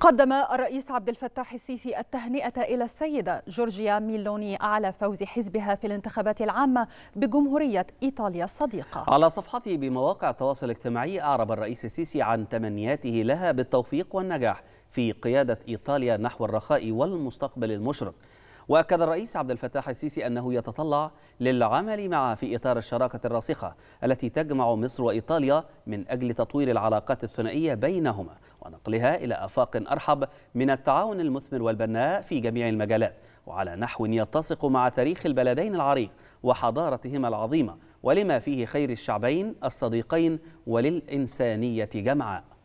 قدم الرئيس عبد الفتاح السيسي التهنئة إلى السيدة جورجيا ميلوني على فوز حزبها في الانتخابات العامة بجمهورية إيطاليا الصديقة على صفحته بمواقع التواصل الاجتماعي أعرب الرئيس السيسي عن تمنياته لها بالتوفيق والنجاح في قيادة إيطاليا نحو الرخاء والمستقبل المشرق واكد الرئيس عبد الفتاح السيسي انه يتطلع للعمل معه في اطار الشراكه الراسخه التي تجمع مصر وايطاليا من اجل تطوير العلاقات الثنائيه بينهما ونقلها الى افاق ارحب من التعاون المثمر والبناء في جميع المجالات وعلى نحو يتسق مع تاريخ البلدين العريق وحضارتهما العظيمه ولما فيه خير الشعبين الصديقين وللانسانيه جمعاء